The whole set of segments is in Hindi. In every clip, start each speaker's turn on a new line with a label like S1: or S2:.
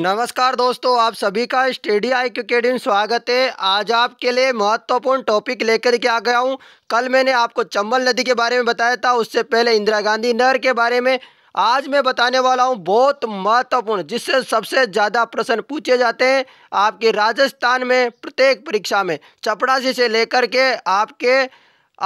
S1: नमस्कार दोस्तों आप सभी का स्टडी आई क्रिकेटिंग स्वागत है आज आपके लिए महत्वपूर्ण टॉपिक लेकर के आ गया हूँ कल मैंने आपको चंबल नदी के बारे में बताया था उससे पहले इंदिरा गांधी नहर के बारे में आज मैं बताने वाला हूँ बहुत महत्वपूर्ण जिससे सबसे ज़्यादा प्रश्न पूछे जाते हैं आपके राजस्थान में प्रत्येक परीक्षा में चपड़ासी से लेकर के आपके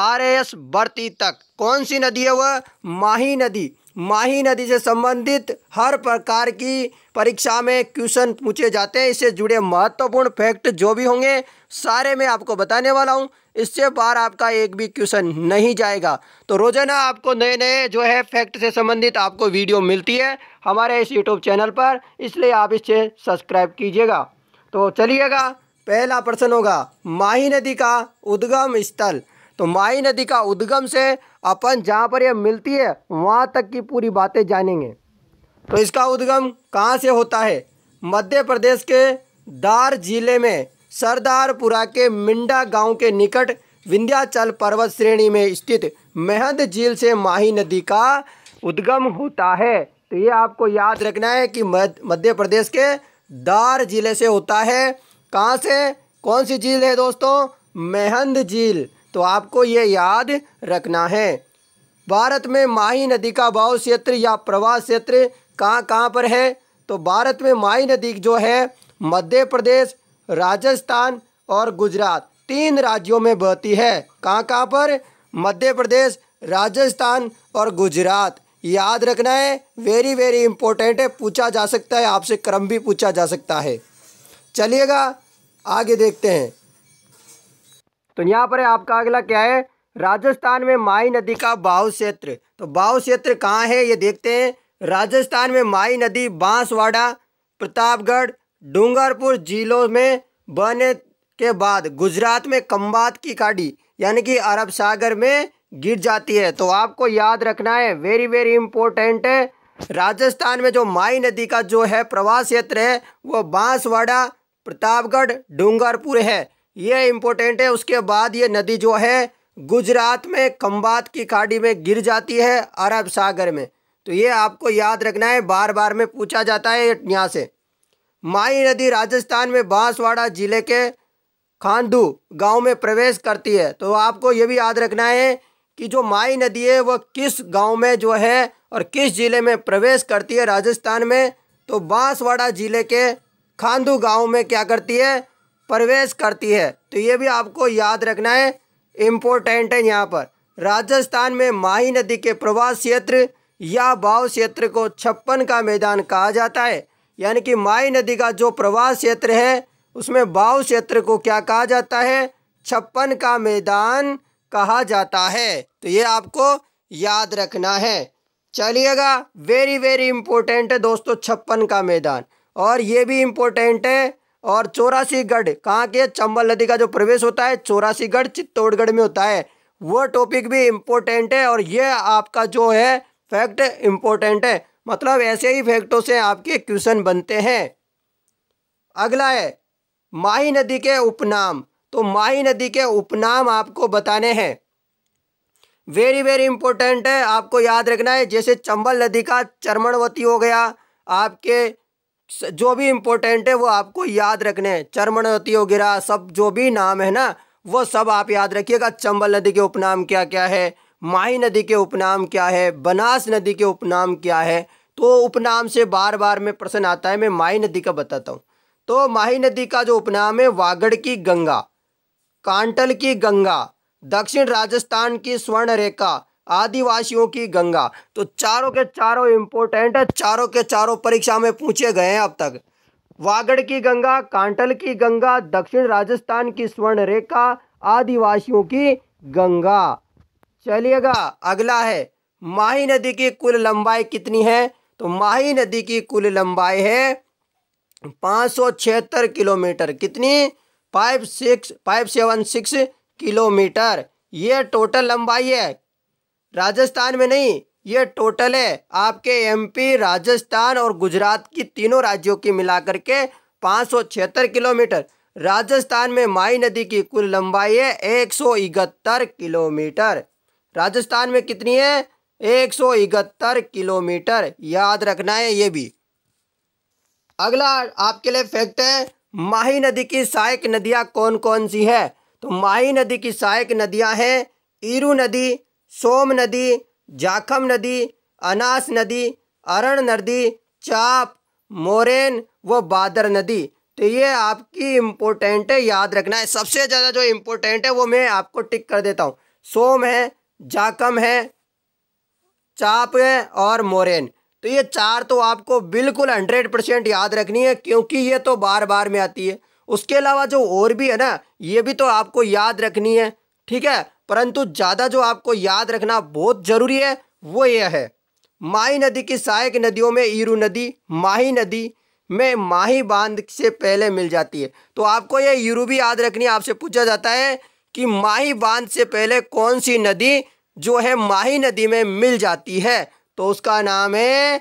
S1: आर एस भर्ती तक कौन सी नदी है वह माही नदी माही नदी से संबंधित हर प्रकार की परीक्षा में क्वेश्चन पूछे जाते हैं इससे जुड़े महत्वपूर्ण फैक्ट जो भी होंगे सारे मैं आपको बताने वाला हूँ इससे बाहर आपका एक भी क्वेश्चन नहीं जाएगा तो रोजाना आपको नए नए जो है फैक्ट से संबंधित आपको वीडियो मिलती है हमारे इस यूट्यूब चैनल पर इसलिए आप इससे सब्सक्राइब कीजिएगा तो चलिएगा पहला प्रश्न होगा माही नदी का उद्गम स्थल तो माही नदी का उद्गम से अपन जहाँ पर यह मिलती है वहाँ तक की पूरी बातें जानेंगे तो इसका उद्गम कहाँ से होता है मध्य प्रदेश के दार जिले में सरदारपुरा के मिंडा गांव के निकट विंध्याचल पर्वत श्रेणी में स्थित मेहंद झील से माही नदी का उद्गम होता है तो ये आपको याद रखना है कि मध्य प्रदेश के दार जिले से होता है कहाँ से कौन सी झील है दोस्तों मेहंद झील तो आपको ये याद रखना है भारत में माही नदी का भाव क्षेत्र या प्रवाह क्षेत्र कहाँ कहाँ पर है तो भारत में माही नदी जो है मध्य प्रदेश राजस्थान और गुजरात तीन राज्यों में बहती है कहाँ कहाँ पर मध्य प्रदेश राजस्थान और गुजरात याद रखना है वेरी वेरी इंपॉर्टेंट है पूछा जा सकता है आपसे क्रम भी पूछा जा सकता है चलिएगा आगे देखते हैं तो यहाँ पर आपका अगला क्या है राजस्थान में माई नदी का बाहु क्षेत्र तो बाहु क्षेत्र कहाँ है ये देखते हैं राजस्थान में माई नदी बांसवाड़ा प्रतापगढ़ डूंगरपुर जिलों में बने के बाद गुजरात में कम्बात की खाड़ी यानी कि अरब सागर में गिर जाती है तो आपको याद रखना है वेरी वेरी इंपॉर्टेंट है राजस्थान में जो माई नदी का जो है प्रवाह क्षेत्र है वो बांसवाड़ा प्रतापगढ़ डूंगरपुर है ये इम्पोर्टेंट है उसके बाद ये नदी जो है गुजरात में कम्बात की खाड़ी में गिर जाती है अरब सागर में तो ये आपको याद रखना है बार बार में पूछा जाता है यहाँ से माई नदी राजस्थान में बांसवाड़ा जिले के खांडू गांव में प्रवेश करती है तो आपको ये भी याद रखना है कि जो माई नदी है वह किस गांव में जो है और किस ज़िले में प्रवेश करती है राजस्थान में तो बांसवाड़ा ज़िले के खांडू गांव में क्या करती है प्रवेश करती है तो ये भी आपको याद रखना है इम्पोर्टेंट है यहाँ पर राजस्थान में माही नदी के प्रवाह क्षेत्र या बाव क्षेत्र को छप्पन का मैदान कहा जाता है यानी कि माही नदी का जो प्रवाह क्षेत्र है उसमें बाव क्षेत्र को क्या कहा जाता है छप्पन का मैदान कहा जाता है तो ये आपको याद रखना है चलिएगा वेरी वेरी इम्पोर्टेंट है दोस्तों छप्पन का मैदान और ये भी इम्पोर्टेंट है और चौरासी गढ़ कहाँ के चंबल नदी का जो प्रवेश होता है चौरासी गढ़ चित्तौड़गढ़ में होता है वो टॉपिक भी इम्पोर्टेंट है और ये आपका जो है फैक्ट इम्पोर्टेंट है मतलब ऐसे ही फैक्टों से आपके क्वेश्चन बनते हैं अगला है माही नदी के उपनाम तो माही नदी के उपनाम आपको बताने हैं वेरी वेरी इंपॉर्टेंट है आपको याद रखना है जैसे चंबल नदी का चरमणवती हो गया आपके जो भी इम्पोर्टेंट है वो आपको याद रखने हैं चरमणतियो गिरा सब जो भी नाम है ना वो सब आप याद रखिएगा चंबल नदी के उपनाम क्या क्या है माही नदी के उपनाम क्या है बनास नदी के उपनाम क्या है तो उपनाम से बार बार में प्रश्न आता है मैं माही नदी का बताता हूँ तो माही नदी का जो उपनाम है वागड़ की गंगा कांटल की गंगा दक्षिण राजस्थान की स्वर्ण रेखा आदिवासियों की गंगा तो चारों के चारों इम्पोर्टेंट है चारों के चारों परीक्षा में पूछे गए हैं अब तक वागड़ की गंगा कांटल की गंगा दक्षिण राजस्थान की स्वर्ण रेखा आदिवासियों की गंगा चलिएगा अगला है माही नदी की कुल लंबाई कितनी है तो माही नदी की कुल लंबाई है पाँच किलोमीटर कितनी five six five seven six kilometre ये टोटल लंबाई है राजस्थान में नहीं ये टोटल है आपके एमपी राजस्थान और गुजरात की तीनों राज्यों की मिलाकर के पाँच किलोमीटर राजस्थान में माई नदी की कुल लंबाई है एक किलोमीटर राजस्थान में कितनी है एक किलोमीटर याद रखना है ये भी अगला आपके लिए फैक्ट है माही नदी की सहायक नदियाँ कौन कौन सी है तो माही नदी की सहायक नदियाँ हैं ईरू नदी सोम नदी जाखम नदी अनास नदी अरण नदी चाप मोरेन व बादर नदी तो ये आपकी इम्पोर्टेंट है याद रखना है सबसे ज़्यादा जो इम्पोर्टेंट है वो मैं आपको टिक कर देता हूँ सोम है जाकम है चाप है और मोरेन तो ये चार तो आपको बिल्कुल हंड्रेड परसेंट याद रखनी है क्योंकि ये तो बार बार में आती है उसके अलावा जो और भी है ना ये भी तो आपको याद रखनी है ठीक है परंतु ज़्यादा जो आपको याद रखना बहुत ज़रूरी है वो यह है माही नदी की सहायक नदियों में ईरू नदी माही नदी में माही बांध से पहले मिल जाती है तो आपको यह ईरू भी याद रखनी आपसे पूछा जाता है कि माही बांध से पहले कौन सी नदी जो है माही नदी में मिल जाती है तो उसका नाम है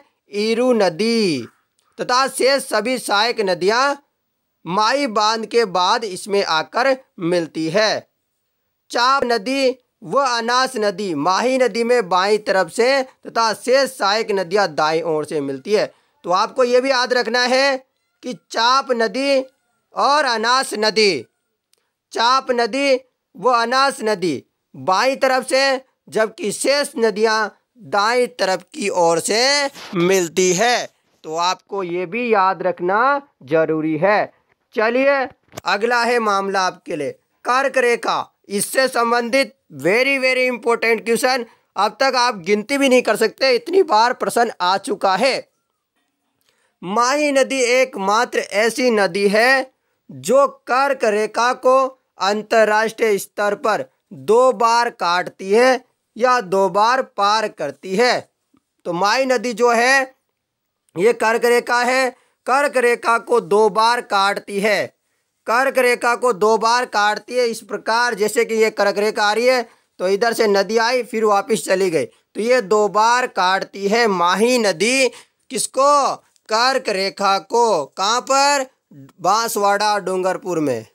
S1: ईरू नदी तथा से सभी सहायक नदियाँ माई बांध के बाद इसमें आकर मिलती है चाप नदी व अनास नदी माही नदी में बाई तरफ से तथा शेष सहायक नदियाँ दाई ओर से मिलती है तो आपको ये भी याद रखना है कि चाप नदी और अनास नदी चाप नदी व अनास नदी बाई तरफ से जबकि शेष नदियाँ दाई तरफ की ओर से मिलती है तो आपको ये भी याद रखना ज़रूरी है चलिए अगला है मामला आपके लिए कर्क रेखा इससे संबंधित वेरी वेरी इंपॉर्टेंट क्वेश्चन अब तक आप गिनती भी नहीं कर सकते इतनी बार प्रश्न आ चुका है माही नदी एकमात्र ऐसी नदी है जो कर्क रेखा को अंतर्राष्ट्रीय स्तर पर दो बार काटती है या दो बार पार करती है तो माई नदी जो है ये कर्क रेखा है कर्क रेखा को दो बार काटती है कर्क रेखा को दो बार काटती है इस प्रकार जैसे कि ये कर्क रेखा आ रही है तो इधर से नदी आई फिर वापस चली गई तो ये दो बार काटती है माही नदी किसको कर्क रेखा को कहाँ पर बांसवाड़ा डूंगरपुर में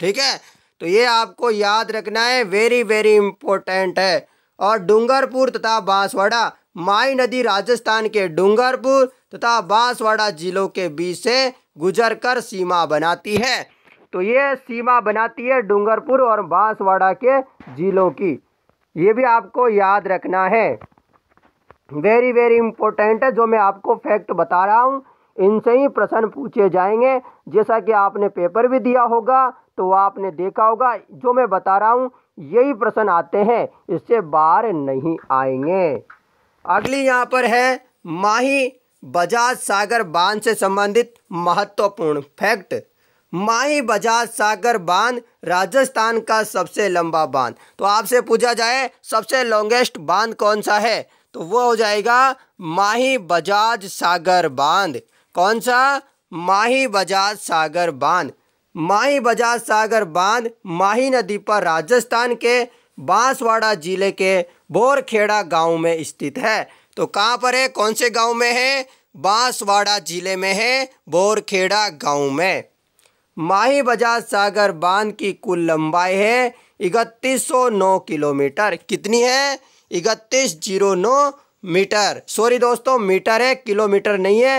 S1: ठीक है तो ये आपको याद रखना है वेरी वेरी इम्पोर्टेंट है और डूंगरपुर तथा बांसवाड़ा माई नदी राजस्थान के डूंगरपुर तथा बांसवाड़ा जिलों के बीच से गुजरकर सीमा बनाती है तो ये सीमा बनाती है डूंगरपुर और बांसवाड़ा के ज़िलों की ये भी आपको याद रखना है वेरी वेरी इंपॉर्टेंट है जो मैं आपको फैक्ट बता रहा हूँ इनसे ही प्रश्न पूछे जाएंगे जैसा कि आपने पेपर भी दिया होगा तो आपने देखा होगा जो मैं बता रहा हूँ यही प्रश्न आते हैं इससे बाहर नहीं आएंगे अगली यहाँ पर है माही बजाज सागर बांध से संबंधित महत्वपूर्ण फैक्ट माही बजाज सागर बांध राजस्थान का सबसे लंबा बांध तो आपसे पूछा जाए सबसे लॉन्गेस्ट बांध कौन सा है तो वो हो जाएगा माही बजाज सागर बांध कौन सा माही बजाज सागर बांध माही बजाज सागर बांध माही नदी पर राजस्थान के बांसवाड़ा जिले के बोरखेड़ा गांव में स्थित है तो कहाँ पर है कौन से गांव में है बांसवाड़ा जिले में है बोरखेड़ा गांव में माही बजाज सागर बांध की कुल लंबाई है इकतीस सौ नौ किलोमीटर कितनी है इकतीस जीरो नौ मीटर सॉरी दोस्तों मीटर है किलोमीटर नहीं है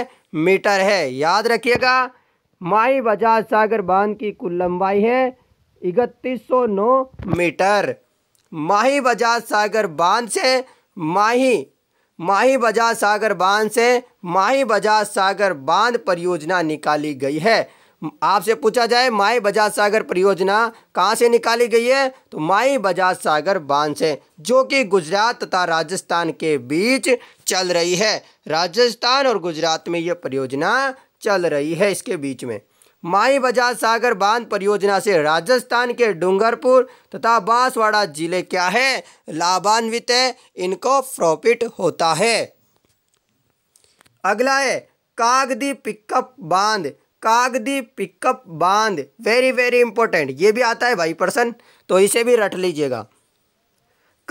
S1: मीटर है याद रखिएगा माही बजाज सागर बांध की कुल लंबाई है इकतीस सौ नौ मीटर माही बजाज सागर बांध से माही माही बजाज सागर बांध से माही बजाज सागर बांध परियोजना निकाली गई है आपसे पूछा जाए माई बजाज सागर परियोजना कहाँ से निकाली गई है तो माई बजाज सागर बांध से जो कि गुजरात तथा राजस्थान के बीच चल रही है राजस्थान और गुजरात में यह परियोजना चल रही है इसके बीच में माई बजाज सागर बांध परियोजना से राजस्थान के डूंगरपुर तथा बांसवाड़ा जिले क्या है लाभान्वित है इनको प्रॉफिट होता है अगला है कागदी पिकअप बांध कागदी पिकअप बांध वेरी वेरी इंपॉर्टेंट ये भी आता है भाई पर्सन तो इसे भी रट लीजिएगा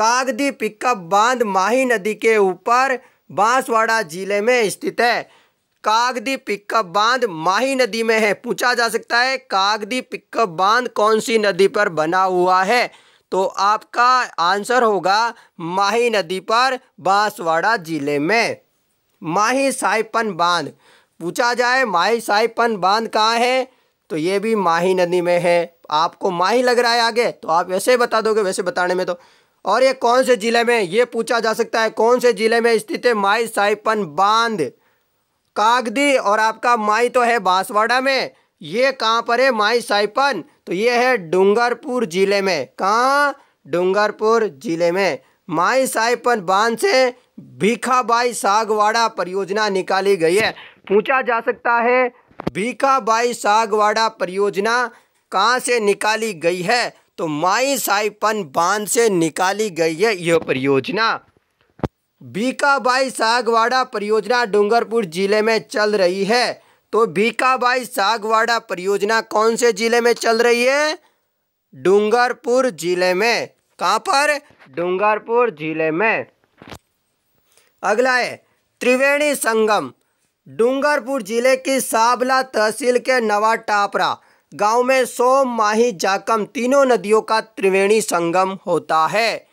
S1: कागदी पिकअप बांध माही नदी के ऊपर बांसवाड़ा जिले में स्थित है कागदी पिकअप बांध माही नदी में है पूछा जा सकता है कागदी पिकअप बांध कौन सी नदी पर बना हुआ है तो आपका आंसर होगा माही नदी पर बांसवाड़ा जिले में माही साइपन बांध पूछा जाए माही साहिबपन बांध कहाँ है तो ये भी माही नदी में है आपको माही लग रहा है आगे तो आप वैसे ही बता दोगे वैसे बताने में तो और ये कौन से ज़िले में ये पूछा जा सकता है कौन से ज़िले में स्थित है माई साहिबपन बांध कागदी और आपका माई तो है बांसवाड़ा में ये कहाँ पर है माई साहिबपन तो ये है डूंगरपुर ज़िले में कहाँ डूंगरपुर ज़िले में माई साहिबपन बांध से भीखाबाई सागवाड़ा परियोजना निकाली गई है पूछा जा सकता है भीखाबाई सागवाड़ा परियोजना कहाँ से निकाली गई है तो माई साइपन बांध से निकाली गई है यह परियोजना भीकाबाई सागवाड़ा परियोजना डूंगरपुर जिले में चल रही है तो भीकाबाई सागवाड़ा परियोजना कौन से जिले में चल रही है डूंगरपुर जिले में कहाँ पर डूंगरपुर जिले में अगला है त्रिवेणी संगम डूंगरपुर जिले की साबला तहसील के नवा टापरा गाँव में सोम माही जाकम तीनों नदियों का त्रिवेणी संगम होता है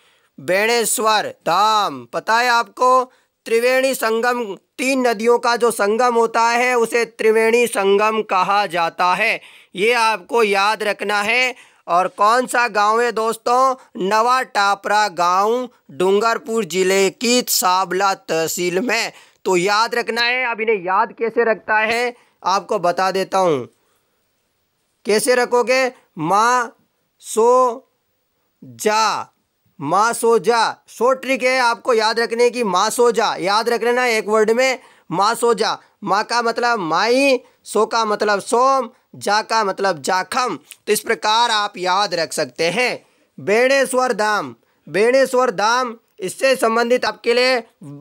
S1: बेणेश्वर धाम पता है आपको त्रिवेणी संगम तीन नदियों का जो संगम होता है उसे त्रिवेणी संगम कहा जाता है ये आपको याद रखना है और कौन सा गांव है दोस्तों नवा टापरा गांव डूंगरपुर जिले की साबला तहसील में तो याद रखना है अब इन्हें याद कैसे रखता है आपको बता देता हूँ कैसे रखोगे माँ सो जा माँ सो जा सो ट्रिक है आपको याद रखने की माँ सो जा याद रख लेना एक वर्ड में माँ सो जा माँ का मतलब माई सो का मतलब सोम जा का मतलब जाखम तो इस प्रकार आप याद रख सकते हैं बेणेश्वर धाम बेणेश्वर धाम इससे संबंधित आपके लिए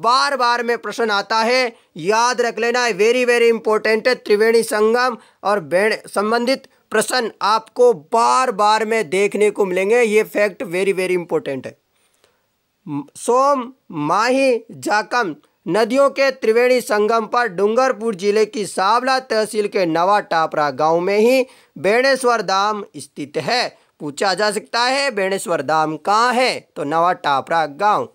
S1: बार बार में प्रश्न आता है याद रख लेना है वेरी वेरी इंपॉर्टेंट है त्रिवेणी संगम और संबंधित प्रश्न आपको बार बार में देखने को मिलेंगे ये फैक्ट वेरी वेरी इंपॉर्टेंट है सोम माही जाकम नदियों के त्रिवेणी संगम पर डूंगरपुर जिले की सावला तहसील के नवा टापरा गांव में ही बेणेश्वर धाम स्थित है पूछा जा सकता है बेणेश्वर धाम कहाँ है तो नवा टापरा गांव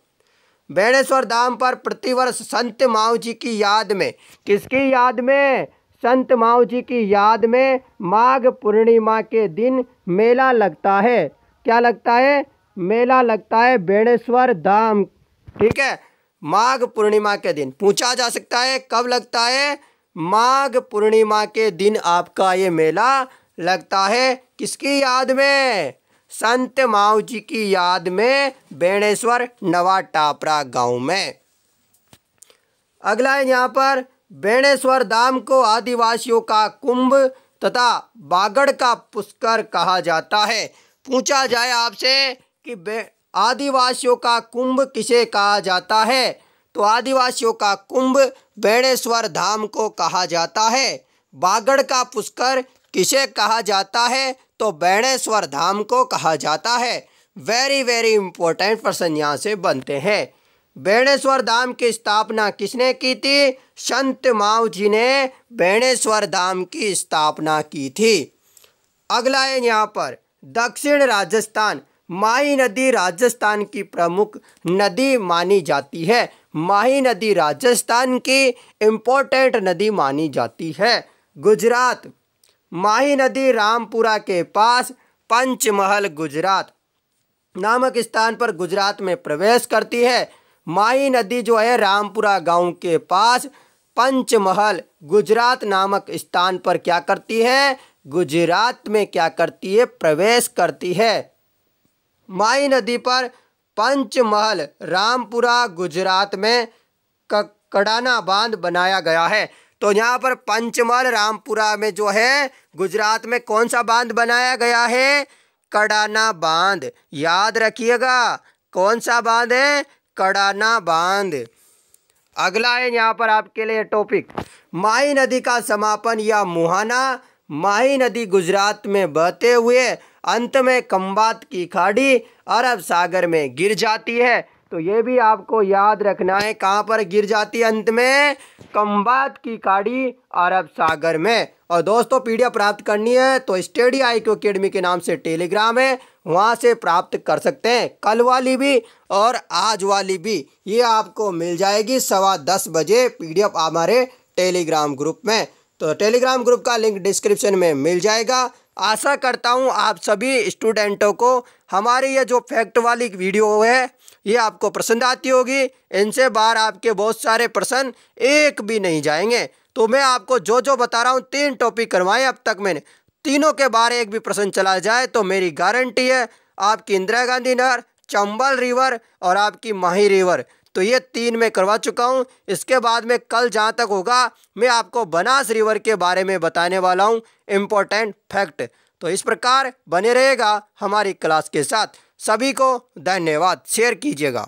S1: बेणेश्वर धाम पर प्रतिवर्ष संत माओ जी की याद में किसकी याद में संत माओ जी की याद में माघ पूर्णिमा के दिन मेला लगता है क्या लगता है मेला लगता है बेणेश्वर धाम ठीक है माघ पूर्णिमा के दिन पूछा जा सकता है कब लगता है माघ पूर्णिमा के दिन आपका ये मेला लगता है किसकी याद में संत माऊ जी की याद में बेणेश्वर नवा टापरा गांव में अगला है यहाँ पर बेणेश्वर धाम को आदिवासियों का कुंभ तथा बागड़ का पुष्कर कहा जाता है पूछा जाए आपसे कि आदिवासियों का कुंभ किसे कहा जाता है तो आदिवासियों का कुंभ बेणेश्वर धाम को कहा जाता है बागड़ का पुष्कर किसे कहा जाता है तो बैणेश्वर धाम को कहा जाता है वेरी वेरी इंपॉर्टेंट प्रश्न यहाँ से बनते हैं बैणेश्वर धाम की स्थापना किसने की थी संत माव जी ने बैणेश्वर धाम की स्थापना की थी अगला है यहाँ पर दक्षिण राजस्थान माही नदी राजस्थान की प्रमुख नदी मानी जाती है माही नदी राजस्थान की इम्पोर्टेंट नदी मानी जाती है गुजरात माही नदी रामपुरा के पास पंचमहल गुजरात नामक स्थान पर गुजरात में प्रवेश करती है माही नदी जो है रामपुरा गांव के पास पंचमहल गुजरात नामक स्थान पर क्या करती है गुजरात में क्या करती है प्रवेश करती है माही नदी पर पंचमहल रामपुरा गुजरात में कड़ाना बांध बनाया गया है तो यहाँ पर पंचमल रामपुरा में जो है गुजरात में कौन सा बांध बनाया गया है कड़ाना बांध याद रखिएगा कौन सा बांध है कड़ाना बांध अगला है यहाँ पर आपके लिए टॉपिक माही नदी का समापन या मुहाना माही नदी गुजरात में बहते हुए अंत में कम्बात की खाड़ी अरब सागर में गिर जाती है तो ये भी आपको याद रखना है कहाँ पर गिर जाती है अंत में कम्बात की काड़ी अरब सागर में और दोस्तों पीडीएफ प्राप्त करनी है तो स्टेडी आई क्यू अकेडमी के नाम से टेलीग्राम है वहाँ से प्राप्त कर सकते हैं कल वाली भी और आज वाली भी ये आपको मिल जाएगी सवा दस बजे पीडीएफ हमारे टेलीग्राम ग्रुप में तो टेलीग्राम ग्रुप का लिंक डिस्क्रिप्शन में मिल जाएगा आशा करता हूँ आप सभी स्टूडेंटों को हमारी ये जो फैक्ट वाली वीडियो है ये आपको पसंद आती होगी इनसे बाहर आपके बहुत सारे प्रश्न एक भी नहीं जाएंगे तो मैं आपको जो जो बता रहा हूँ तीन टॉपिक करवाए अब तक मैंने तीनों के बारे एक भी प्रश्न चला जाए तो मेरी गारंटी है आपकी इंदिरा गांधी नहर चंबल रिवर और आपकी माही रिवर तो ये तीन में करवा चुका हूँ इसके बाद में कल जहाँ तक होगा मैं आपको बनास रिवर के बारे में बताने वाला हूँ इम्पोर्टेंट फैक्ट तो इस प्रकार बने रहेगा हमारी क्लास के साथ सभी को धन्यवाद शेयर कीजिएगा